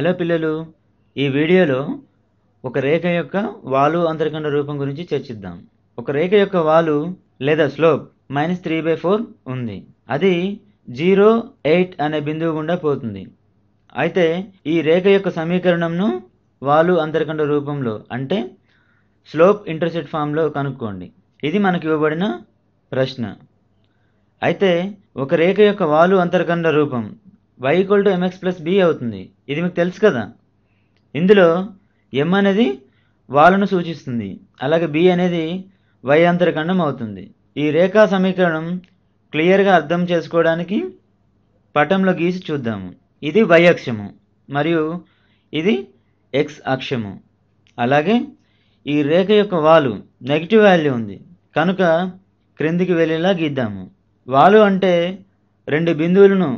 hello పిల్లలు ఈ వీడియోలో ఒక రేఖ యొక్క వాలు అంతరికండ రూపం గురించి చర్చిద్దాం ఒక రేఖ యొక్క వాలు లేదా slope minus three by four ఉంది అది జీరో ఎయిట్ అనే బిందువు గుండా పోతుంది అయితే ఈ రేఖ యొక్క సమీకరణంను వాలు అంతరికండ రూపంలో అంటే స్లోప్ ఇంటర్సెట్ ఫామ్లో కనుక్కోండి ఇది మనకు ఇవ్వబడిన ప్రశ్న అయితే ఒక రేఖ యొక్క వాలు అంతర్గండ రూపం y equal to m x plus b అవుతుంది ఇది మీకు తెలుసు కదా ఇందులో ఎం అనేది వాలును సూచిస్తుంది అలాగే బి అనేది వై అంతరఖండం అవుతుంది ఈ రేఖా సమీకరణం క్లియర్గా అర్థం చేసుకోవడానికి పటంలో గీసి చూద్దాము ఇది వై అక్షము మరియు ఇది ఎక్స్ అక్షము అలాగే ఈ రేఖ యొక్క వాలు నెగిటివ్ వాల్యూ ఉంది కనుక క్రిందికి వెళ్ళేలా గీద్దాము వాలు అంటే రెండు బిందువులను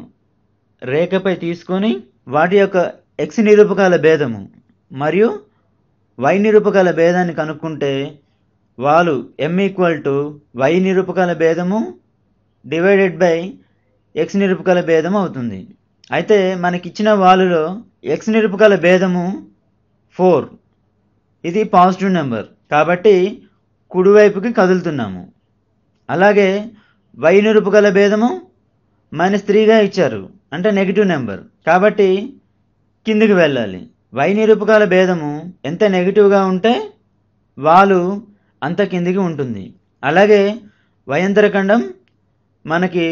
రేఖపై తీసుకొని వాటి యొక్క ఎక్స్ నిరూపకాల భేదము మరియు వై నిరూపకాల భేదాన్ని కనుక్కుంటే వాళ్ళు ఎం ఈక్వల్ టు వై నిరూపకాల భేదము డివైడెడ్ బై ఎక్స్ నిరూపకాల భేదము అవుతుంది అయితే మనకిచ్చిన వాళ్ళలో ఎక్స్ నిరూపకాల భేదము ఫోర్ ఇది పాజిటివ్ నెంబర్ కాబట్టి కుడివైపుకి కదులుతున్నాము అలాగే వై నిరూపకాల భేదము మైనస్ త్రీగా ఇచ్చారు అంటే నెగిటివ్ నెంబర్ కాబట్టి కిందికి వెళ్ళాలి వై నిరూపకాల భేదము ఎంత నెగిటివ్గా ఉంటే వాలు అంత కిందికి ఉంటుంది అలాగే వయంతరఖండం మనకి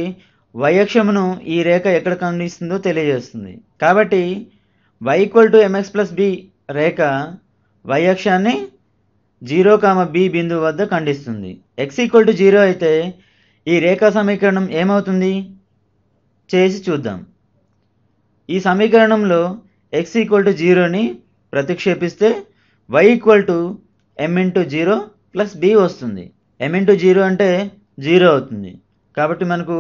వయక్షమును ఈ రేఖ ఎక్కడ ఖండిస్తుందో తెలియజేస్తుంది కాబట్టి y equal to m x plus b రేఖ వయక్షాన్ని జీరో కామ బి బిందువు వద్ద ఖండిస్తుంది ఎక్స్ ఈక్వల్ టు జీరో అయితే ఈ రేఖా సమీకరణం ఏమవుతుంది చేసి చూద్దాం ఈ సమీకరణంలో ఎక్స్ ఈక్వల్ టు జీరోని ప్రతిక్షేపిస్తే y equal to m into zero plus b వస్తుంది ఎమ్ ఇంటూ జీరో అంటే జీరో అవుతుంది కాబట్టి మనకు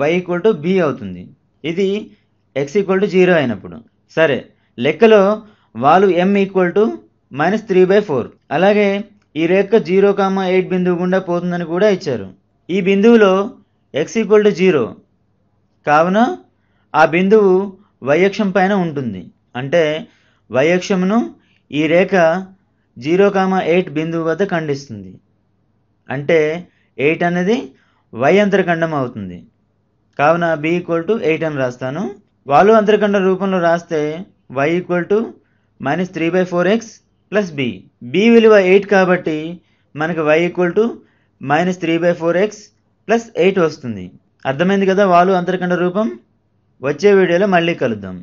వై ఈక్వల్ టు బి అవుతుంది ఇది ఎక్స్ ఈక్వల్ టు జీరో అయినప్పుడు సరే లెక్కలో వాలు m equal to minus three by four అలాగే ఈ రేఖ జీరో కామా ఎయిట్ బిందువు గుండా పోతుందని కూడా ఇచ్చారు ఈ బిందువులో ఎక్స్ ఈక్వల్ టు జీరో కావున ఆ బిందువు వైయక్షం పైన ఉంటుంది అంటే వైయక్షమును ఈ రేఖ జీరో కామా ఎయిట్ బిందువు వద్ద ఖండిస్తుంది అంటే ఎయిట్ అనేది వై అంతరఖండం అవుతుంది కావున బి ఈక్వల్ టు ఎయిట్ అని రాస్తాను వాలు అంతరఖండ రూపంలో రాస్తే y equal to minus three by four x plus b b విలువ ఎయిట్ కాబట్టి మనకు y equal to minus three by four x plus eight వస్తుంది అర్థమైంది కదా వాళ్ళు అంతరికండ రూపం వచ్చే వీడియోలో మళ్ళీ కలుద్దాం